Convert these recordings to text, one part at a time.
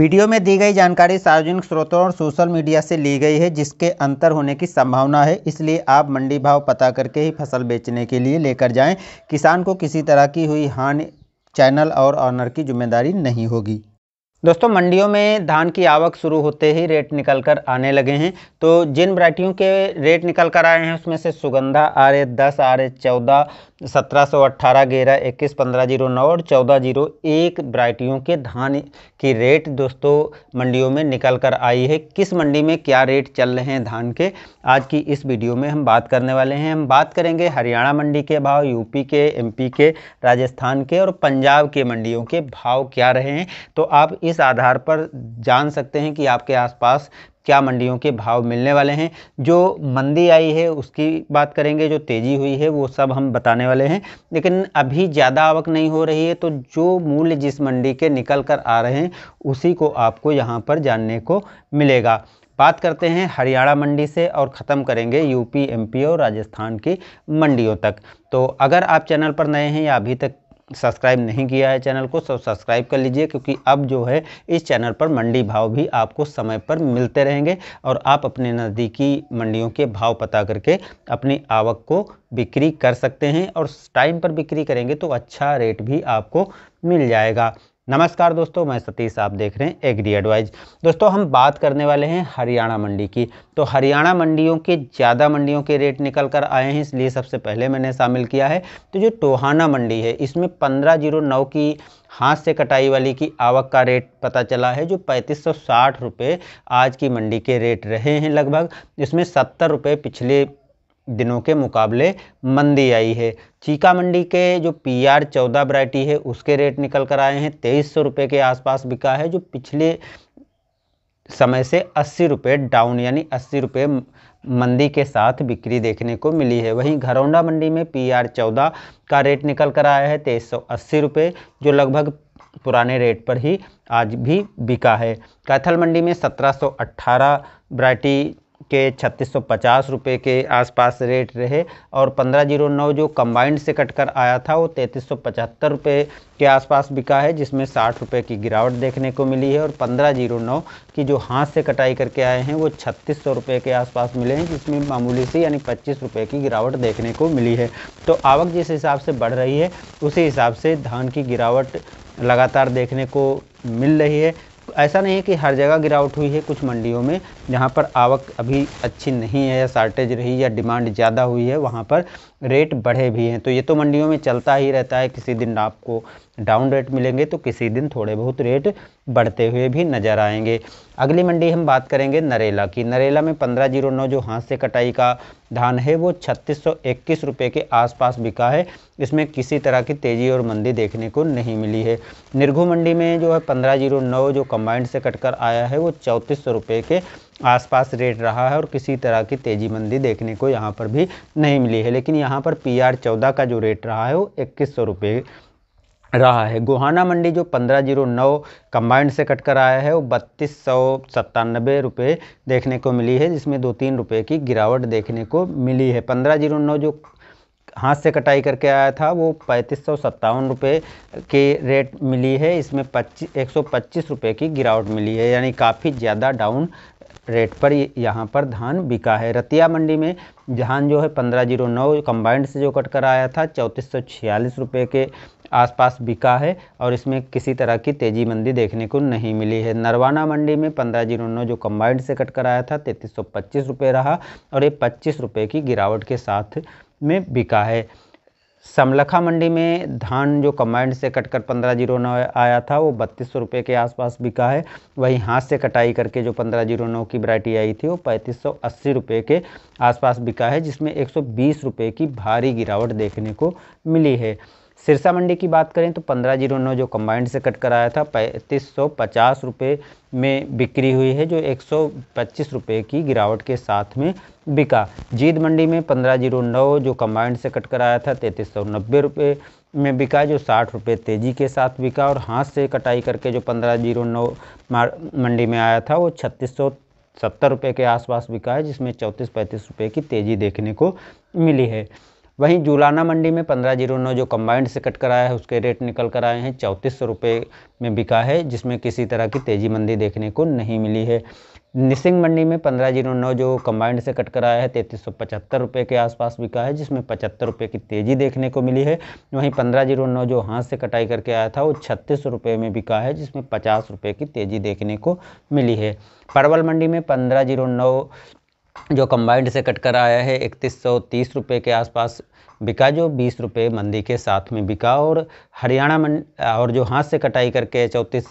video में दी गई जानकारी सार्वजनिक स्रोतों और सोशल मीडिया से ली गई है जिसके अंतर होने की संभावना है इसलिए आप मंडी भाव पता करके ही फसल बेचने के लिए लेकर जाएं किसान को किसी तरह की हुई हानि चैनल और ऑनर की जिम्मेदारी नहीं होगी दोस्तों मंडियों में धान की आवक शुरू होते ही रेट निकल कर आने लगे हैं तो जिन वरायटियों के रेट निकल कर आए हैं उसमें से सुगंधा आर ए दस आर ए चौदह सत्रह सौ अट्ठारह ग्यारह इक्कीस पंद्रह जीरो नौ और चौदह जीरो एक वरायटियों के धान की रेट दोस्तों मंडियों में निकल कर आई है किस मंडी में क्या रेट चल रहे हैं धान के आज की इस वीडियो में हम बात करने वाले हैं हम बात करेंगे हरियाणा मंडी के भाव यूपी के एम के राजस्थान के और पंजाब के मंडियों के भाव क्या रहे हैं तो आप इस आधार पर जान सकते हैं कि आपके आसपास क्या मंडियों के भाव मिलने वाले हैं जो मंदी आई है उसकी बात करेंगे जो तेज़ी हुई है वो सब हम बताने वाले हैं लेकिन अभी ज़्यादा आवक नहीं हो रही है तो जो मूल्य जिस मंडी के निकल कर आ रहे हैं उसी को आपको यहाँ पर जानने को मिलेगा बात करते हैं हरियाणा मंडी से और ख़त्म करेंगे यूपी एमपी और राजस्थान की मंडियों तक तो अगर आप चैनल पर नए हैं या अभी तक सब्सक्राइब नहीं किया है चैनल को सब तो सब्सक्राइब कर लीजिए क्योंकि अब जो है इस चैनल पर मंडी भाव भी आपको समय पर मिलते रहेंगे और आप अपने नज़दीकी मंडियों के भाव पता करके अपनी आवक को बिक्री कर सकते हैं और टाइम पर बिक्री करेंगे तो अच्छा रेट भी आपको मिल जाएगा नमस्कार दोस्तों मैं सतीश आप देख रहे हैं एग्री एडवाइज दोस्तों हम बात करने वाले हैं हरियाणा मंडी की तो हरियाणा मंडियों के ज़्यादा मंडियों के रेट निकल कर आए हैं इसलिए सबसे पहले मैंने शामिल किया है तो जो टोहाना मंडी है इसमें पंद्रह जीरो नौ की हाथ से कटाई वाली की आवक का रेट पता चला है जो पैंतीस सौ आज की मंडी के रेट रहे हैं लगभग इसमें सत्तर रुपये पिछले दिनों के मुकाबले मंदी आई है चीका मंडी के जो पी आर चौदह वरायटी है उसके रेट निकल कर आए हैं तेईस सौ रुपये के आसपास बिका है जो पिछले समय से अस्सी रुपये डाउन यानी अस्सी रुपये मंदी के साथ बिक्री देखने को मिली है वहीं घरौंडा मंडी में पी आर चौदह का रेट निकल कर आया है तेईस सौ अस्सी रुपये जो लगभग पुराने रेट पर ही आज भी बिका है कैथल मंडी में सत्रह सौ अट्ठारह वरायटी के छत्तीस सौ पचास रुपये के आसपास रेट रहे और पंद्रह जीरो नौ जो कंबाइंड से कट कर आया था वो तैंतीस सौ पचहत्तर रुपये के आसपास बिका है जिसमें साठ रुपये की गिरावट देखने को मिली है और पंद्रह जीरो नौ की जो हाथ से कटाई करके आए हैं वो छत्तीस सौ रुपये के आसपास मिले हैं जिसमें मामूली सी यानी पच्चीस रुपये की गिरावट देखने को मिली है तो आवक जिस हिसाब से बढ़ रही है उसी हिसाब से धान की गिरावट लगातार देखने को मिल रही है ऐसा नहीं है कि हर जगह गिरावट हुई है कुछ मंडियों में जहाँ पर आवक अभी अच्छी नहीं है या शार्टेज रही या डिमांड ज़्यादा हुई है वहाँ पर रेट बढ़े भी हैं तो ये तो मंडियों में चलता ही रहता है किसी दिन आपको डाउन रेट मिलेंगे तो किसी दिन थोड़े बहुत रेट बढ़ते हुए भी नज़र आएंगे अगली मंडी हम बात करेंगे नरेला की नरेला में पंद्रह जीरो नौ जो हाथ से कटाई का धान है वो छत्तीस सौ इक्कीस रुपये के आसपास बिका है इसमें किसी तरह की तेज़ी और मंदी देखने को नहीं मिली है निर्घु मंडी में जो है पंद्रह जीरो नौ जो कम्बाइंड से कटकर आया है वो चौंतीस सौ रुपये के आसपास रेट रहा है और किसी तरह की तेज़ी मंदी देखने को यहाँ पर भी नहीं मिली है लेकिन यहाँ पर पी आर चौदह का जो रेट रहा है वो इक्कीस सौ रुपये रहा है गोहाना मंडी जो पंद्रह जीरो नौ कम्बाइंड से कट कर आया है वो बत्तीस सौ सत्तानबे रुपये देखने को मिली है जिसमें दो तीन रुपये की गिरावट देखने को मिली है पंद्रह जीरो नौ जो हाथ से कटाई करके आया था वो पैंतीस सौ सत्तावन रुपये के रेट मिली है इसमें पच्चीस एक सौ पच्चीस रुपये की गिरावट मिली है यानी काफ़ी ज़्यादा डाउन रेट पर यहाँ पर धान बिका है रतिया मंडी में धान जो है पंद्रह जीरो नौ कम्बाइंड से जो कट कर आया था चौंतीस सौ छियालीस रुपये के आसपास बिका है और इसमें किसी तरह की तेजी मंदी देखने को नहीं मिली है नरवाना मंडी में पंद्रह जीरो नौ जो कंबाइंड से कट कराया था तैंतीस सौ पच्चीस रुपये रहा और ये पच्चीस रुपये की गिरावट के साथ में बिका है समलखा मंडी में धान जो कम्बाइंड से कटकर पंद्रह जीरो नौ आया था वो बत्तीस सौ रुपये के आसपास बिका है वहीं हाथ से कटाई करके जो पंद्रह जीरो नौ की वरायटी आई थी वो पैंतीस सौ अस्सी रुपये के आसपास बिका है जिसमें एक सौ बीस रुपये की भारी गिरावट देखने को मिली है सिरसा मंडी की बात करें तो पंद्रह जीरो नौ जो कंबाइंड से कट कराया था पैंतीस सौ पचास रुपये में बिक्री हुई है जो एक सौ पच्चीस रुपये की गिरावट के साथ में बिका जीत मंडी में पंद्रह जीरो नौ जो कंबाइंड से कट कराया था तैंतीस सौ नब्बे रुपये में बिका जो साठ रुपये तेज़ी के साथ बिका और हाथ से कटाई करके जो पंद्रह जीरो नौ मंडी में आया था वो छत्तीस सौ सत्तर रुपये के आसपास बिका है जिसमें चौंतीस पैंतीस रुपये की तेज़ी देखने को मिली है वहीं जुलाना मंडी में पंद्रह जीरो नौ जो कंबाइंड से कट कराया है उसके रेट निकल कर आए हैं चौंतीस सौ रुपये में बिका है जिसमें किसी तरह की तेज़ी मंदी देखने को नहीं मिली है निसिंग मंडी में पंद्रह जीरो नौ जो कंबाइंड से कट कराया है तैंतीस सौ पचहत्तर रुपये के आसपास बिका है जिसमें पचहत्तर रुपये की तेज़ी देखने को मिली है वहीं पंद्रह जीरो नौ जो हाथ से कटाई करके आया था वो छत्तीस रुपये में बिका है जिसमें पचास रुपये की तेज़ी देखने को मिली है परवल मंडी में पंद्रह जीरो नौ जो कंबाइंड से कटकर आया है इकतीस सौ तीस रुपये के आसपास बिका जो बीस रुपये मंदी के साथ में बिका और हरियाणा मंड और जो हाथ से कटाई करके चौंतीस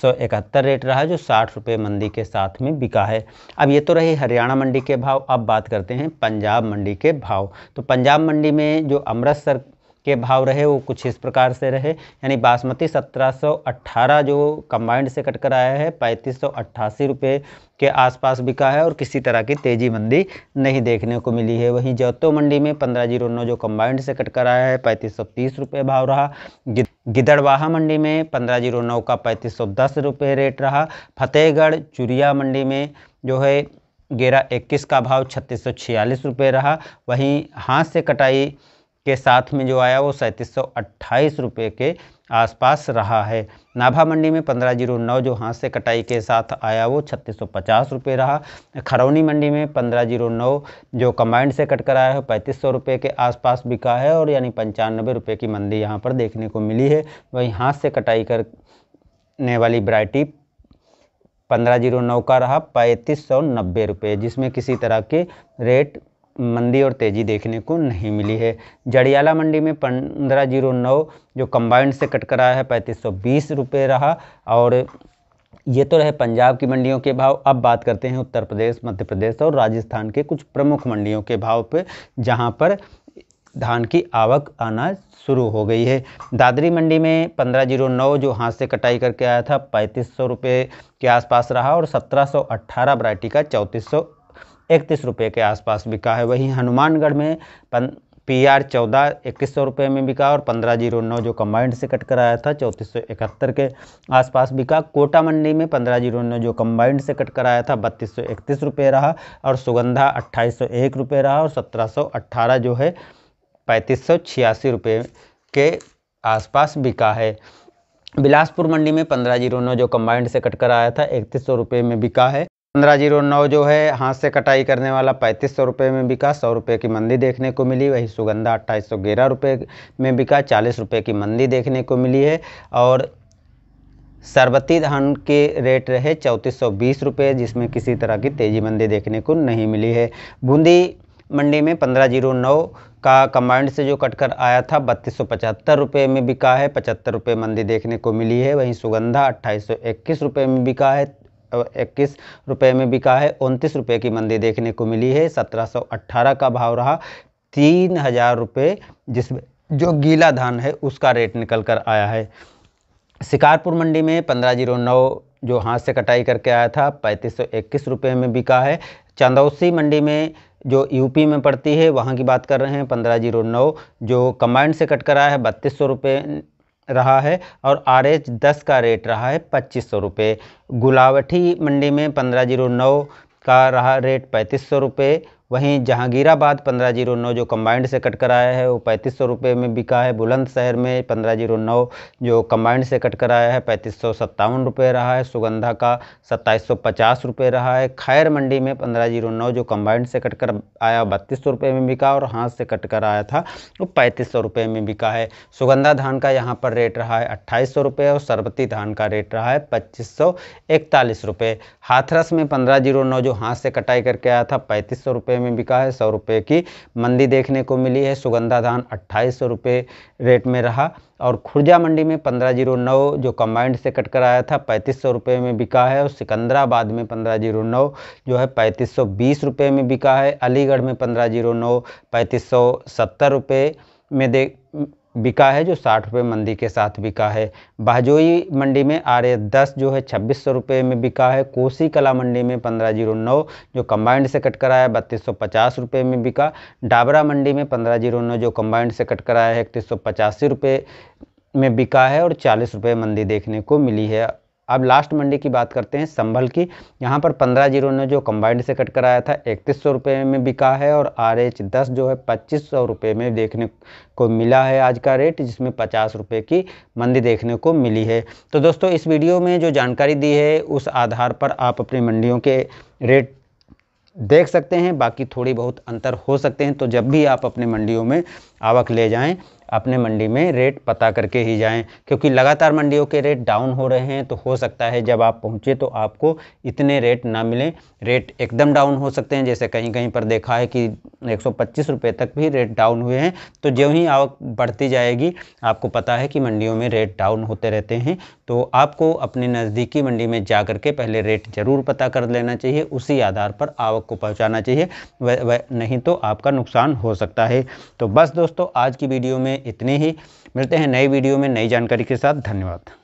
सौ इकहत्तर रेट रहा जो साठ रुपये मंडी के साथ में बिका है अब ये तो रही हरियाणा मंडी के भाव अब बात करते हैं पंजाब मंडी के भाव तो पंजाब मंडी में जो अमृतसर के भाव रहे वो कुछ इस प्रकार से रहे यानी बासमती 1718 जो कंबाइंड से कट आया है पैंतीस रुपए के आसपास बिका है और किसी तरह की तेज़ी मंदी नहीं देखने को मिली है वहीं जौतो मंडी में पंद्रह जीरो नौ जो कंबाइंड से कट आया है पैंतीस सौ तीस रुपये भाव रहा गिदड़वाहा मंडी में पंद्रह जीरो नौ का पैंतीस सौ दस रुपये रेट रहा फतेहगढ़ चुरिया मंडी में जो है गेरा इक्कीस का भाव छत्तीस सौ छियालीस रुपये रहा वहीं हाथ से कटाई के साथ में जो आया वो सैंतीस सौ के आसपास रहा है नाभा मंडी में पंद्रह जीरो नौ जो हाथ से कटाई के साथ आया वो छत्तीस सौ पचास रुपये रहा खरौनी मंडी में पंद्रह जीरो नौ जो कम्बाइंड से कट कर आया है पैंतीस सौ रुपये के आसपास बिका है और यानी पंचानबे रुपये की मंदी यहाँ पर देखने को मिली है वहीं हाथ से कटाई करने वाली वरायटी पंद्रह जीरो नौ का रहा पैंतीस सौ नब्बे रुपये जिसमें किसी तरह के रेट मंदी और तेज़ी देखने को नहीं मिली है जड़ियाला मंडी में पंद्रह जीरो नौ जो कंबाइंड से कट कराया है पैंतीस सौ बीस रुपये रहा और ये तो रहे पंजाब की मंडियों के भाव अब बात करते हैं उत्तर प्रदेश मध्य प्रदेश और राजस्थान के कुछ प्रमुख मंडियों के भाव पे जहाँ पर धान की आवक आना शुरू हो गई है दादरी मंडी में पंद्रह जीरो नौ जो हाथ से कटाई करके आया था पैंतीस सौ रुपये के आसपास रहा और सत्रह सौ अट्ठारह वरायटी का चौंतीस सौ इकतीस रुपये के आसपास बिका है वहीं हनुमानगढ़ में पन पी आर चौदह इक्कीस सौ रुपये में बिका और पंद्रह जीरो नौ जो कम्बाइंड से कट कर आया था चौंतीस सौ इकहत्तर के आसपास बिका कोटा मंडी में पंद्रह जीरो नौ जो कम्बाइंड से कट कर आया था बत्तीस सौ इकतीस रुपये रहा और सुगंधा अट्ठाईस सौ एक रुपये रहा और सत्रह सौ अट्ठारह जो है पैंतीस सौ छियासी रुपये के आसपास बिका है बिलासपुर मंडी में पंद्रह जीरो नौ जो कम्बाइंड से कट कर आया था इकतीस सौ रुपये में बिका है पंद्रह जीरो नौ जो है हाथ से कटाई करने वाला पैंतीस सौ रुपये में बिका सौ रुपये की मंदी देखने को मिली वही सुगंधा अट्ठाईस सौ ग्यारह रुपये में बिका चालीस रुपये की मंदी देखने को मिली है और सरबती धान के रेट रहे चौंतीस सौ बीस रुपये जिसमें किसी तरह की तेज़ी मंदी देखने को नहीं मिली है बूंदी मंडी में पंद्रह जीरो नौ का कम्बाइंड से जो कटकर आया था बत्तीस सौ पचहत्तर रुपये में बिका है पचहत्तर रुपये मंदी देखने को मिली है वहीं सुगंधा अट्ठाईस सौ इक्कीस रुपये में बिका है इक्कीस रुपये में बिका है उनतीस रुपये की मंदी देखने को मिली है सत्रह सौ अट्ठारह का भाव रहा तीन हज़ार रुपये जिसमें जो गीला धान है उसका रेट निकल कर आया है शिकारपुर मंडी में पंद्रह जीरो नौ जो हाथ से कटाई करके आया था पैंतीस सौ इक्कीस रुपये में बिका है चंदौसी मंडी में जो यूपी में पड़ती है वहाँ की बात कर रहे हैं पंद्रह जीरो नौ जो कम्बाइंड से कट कर आया है बत्तीस सौ रुपये रहा है और आर एच दस का रेट रहा है पच्चीस सौ रुपये गुलावटी मंडी में पंद्रह जीरो नौ का रहा रेट पैंतीस सौ रुपये वहीं जहांगीराबाद पंद्रह जीरो नौ जो कंबाइंड से कट कर आया है वो पैंतीस सौ रुपये में बिका है बुलंदशहर में पंद्रह जीरो नौ जो कंबाइंड से कट कर आया है पैंतीस सौ सत्तावन रुपये रहा है सुगंधा का सत्ताईस सौ पचास रुपये रहा है खैर मंडी में पंद्रह जीरो नौ जो कंबाइंड से कट कर आया बत्तीस सौ रुपये में बिका और हाथ से कट कर आया था वो पैंतीस सौ रुपये में बिका है सुगंधा धान का यहाँ पर रेट रहा है अट्ठाईस सौ रुपये और सरबती धान का रेट रहा है पच्चीस सौ इकतालीस रुपये हाथरस में पंद्रह जीरो नौ जो हाथ से कटाई करके आया था पैंतीस सौ रुपये में बिका है सौ रुपये की मंदी देखने को मिली है सुगंधा धान अट्ठाईस सौ रुपये रेट में रहा और खुर्जा मंडी में पंद्रह जीरो नौ जो कम्बाइंड से कट कर आया था पैंतीस सौ रुपये में बिका है और सिकंदराबाद में पंद्रह जीरो नौ जो है पैंतीस सौ बीस रुपये में बिका है अलीगढ़ में पंद्रह जीरो नौ पैंतीस सौ सत्तर रुपये में दे बिका है जो साठ रुपये मंदी के साथ बिका है बाजोई मंडी में आर ए दस जो है छब्बीस सौ रुपये में बिका है कोसी कला मंडी में पंद्रह जीरो नौ जो कंबाइंड से कट कराया है बत्तीस सौ पचास रुपये में बिका डाबरा मंडी में पंद्रह जीरो नौ जो कंबाइंड से कट कराया है इकतीस सौ पचासी रुपये में बिका है और चालीस रुपये मंदी देखने को मिली है अब लास्ट मंडी की बात करते हैं संभल की यहाँ पर पंद्रह जीरो ने जो कंबाइंड से कट कराया था इकतीस सौ रुपये में बिका है और आर एच दस जो है पच्चीस सौ रुपये में देखने को मिला है आज का रेट जिसमें पचास रुपये की मंदी देखने को मिली है तो दोस्तों इस वीडियो में जो जानकारी दी है उस आधार पर आप अपनी मंडियों के रेट देख सकते हैं बाकी थोड़ी बहुत अंतर हो सकते हैं तो जब भी आप अपने मंडियों में आवक ले जाएं अपने मंडी में रेट पता करके ही जाएं क्योंकि लगातार मंडियों के रेट डाउन हो रहे हैं तो हो सकता है जब आप पहुँचें तो आपको इतने रेट ना मिलें रेट एकदम डाउन हो सकते हैं जैसे कहीं कहीं पर देखा है कि एक सौ तक भी रेट डाउन हुए हैं तो जो ही आवक बढ़ती जाएगी आपको पता है कि मंडियों में रेट डाउन होते रहते हैं तो आपको अपने नज़दीकी मंडी में जा करके पहले रेट ज़रूर पता कर लेना चाहिए उसी आधार पर आवक को पहुँचाना चाहिए वह नहीं तो आपका नुकसान हो सकता है तो बस दोस्तों आज की वीडियो में इतने ही मिलते हैं नए वीडियो में नई जानकारी के साथ धन्यवाद